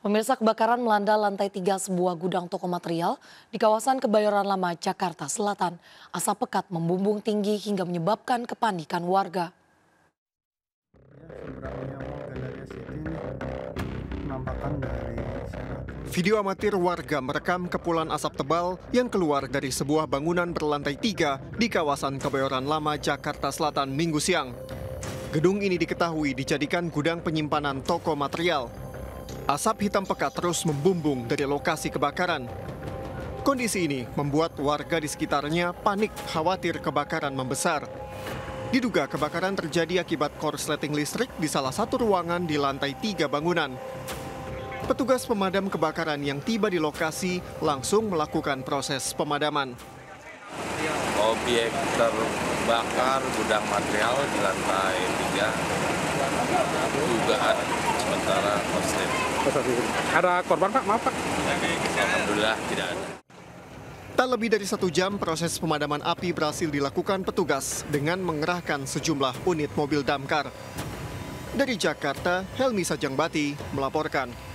Pemirsa kebakaran melanda lantai tiga sebuah gudang toko material di kawasan Kebayoran Lama, Jakarta Selatan. Asap pekat membumbung tinggi hingga menyebabkan kepanikan warga. Video amatir warga merekam kepulan asap tebal yang keluar dari sebuah bangunan berlantai tiga di kawasan Kebayoran Lama, Jakarta Selatan, Minggu siang. Gedung ini diketahui dijadikan gudang penyimpanan toko material Asap hitam pekat terus membumbung dari lokasi kebakaran. Kondisi ini membuat warga di sekitarnya panik khawatir kebakaran membesar. Diduga kebakaran terjadi akibat korsleting listrik di salah satu ruangan di lantai tiga bangunan. Petugas pemadam kebakaran yang tiba di lokasi langsung melakukan proses pemadaman. Objek terbakar gudang material di lantai tiga. Dugaan sementara ada korban Pak? Maaf Pak. Alhamdulillah tidak ada. Tak lebih dari satu jam, proses pemadaman api berhasil dilakukan petugas dengan mengerahkan sejumlah unit mobil damkar. Dari Jakarta, Helmi Sajangbati melaporkan.